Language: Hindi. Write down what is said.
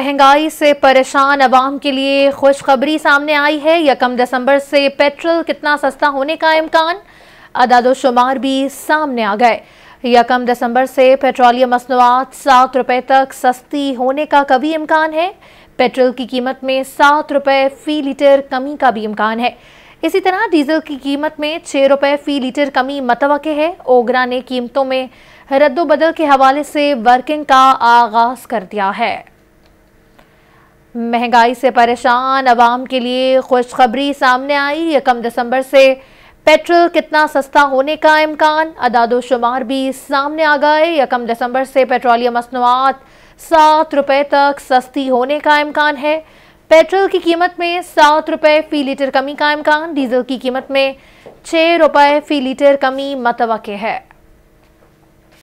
महंगाई से परेशान आवाम के लिए खुशखबरी सामने आई है यकम दिसंबर से पेट्रोल कितना सस्ता होने का इम्कान अदादोशुमार भी सामने आ गए यकम दिसंबर से पेट्रोलियम मसनवात सात रुपये तक सस्ती होने का कभी इम्कान है पेट्रोल की कीमत में सात रुपये फ़ी लीटर कमी का भी इम्कान है इसी तरह डीजल की कीमत में छः रुपये फ़ी लीटर कमी मतव है ओगरा ने कीमतों में रद्दोबदल के हवाले से वर्किंग का आगाज़ कर दिया है महंगाई से परेशान आवाम के लिए खुशखबरी सामने आई यकम दिसंबर से पेट्रोल कितना सस्ता होने का इम्कान अदादोशुमार भी सामने आ गए यकम दिसंबर से पेट्रोलियम मसनवात सात रुपये तक सस्ती होने का इम्कान है पेट्रोल की कीमत में सात रुपये फ़ी लीटर कमी का इम्कान डीजल की कीमत में छः रुपये फ़ी लीटर कमी मतवक़ है